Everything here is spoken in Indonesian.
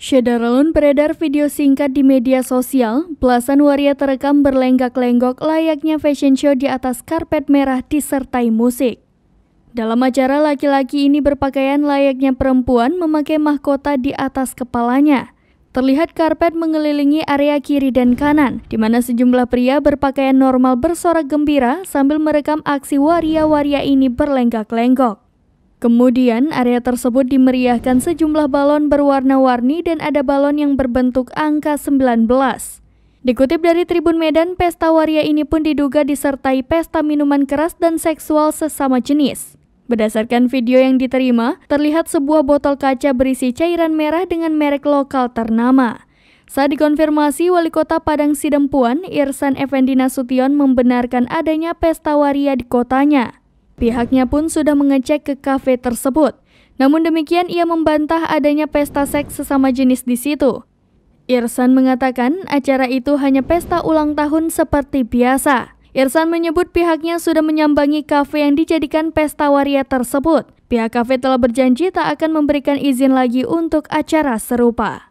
Syedaralun beredar video singkat di media sosial, belasan waria terekam berlenggak-lenggok layaknya fashion show di atas karpet merah disertai musik. Dalam acara laki-laki ini berpakaian layaknya perempuan memakai mahkota di atas kepalanya. Terlihat karpet mengelilingi area kiri dan kanan, di mana sejumlah pria berpakaian normal bersorak gembira sambil merekam aksi waria-waria ini berlenggak-lenggok. Kemudian area tersebut dimeriahkan sejumlah balon berwarna-warni dan ada balon yang berbentuk angka 19. Dikutip dari Tribun Medan, pesta waria ini pun diduga disertai pesta minuman keras dan seksual sesama jenis. Berdasarkan video yang diterima, terlihat sebuah botol kaca berisi cairan merah dengan merek lokal ternama. Saat dikonfirmasi, Wali Kota Padang Sidempuan, Irsan Effendi Nasution membenarkan adanya pesta waria di kotanya. Pihaknya pun sudah mengecek ke kafe tersebut. Namun demikian ia membantah adanya pesta seks sesama jenis di situ. Irsan mengatakan acara itu hanya pesta ulang tahun seperti biasa. Irsan menyebut pihaknya sudah menyambangi kafe yang dijadikan pesta waria tersebut. Pihak kafe telah berjanji tak akan memberikan izin lagi untuk acara serupa.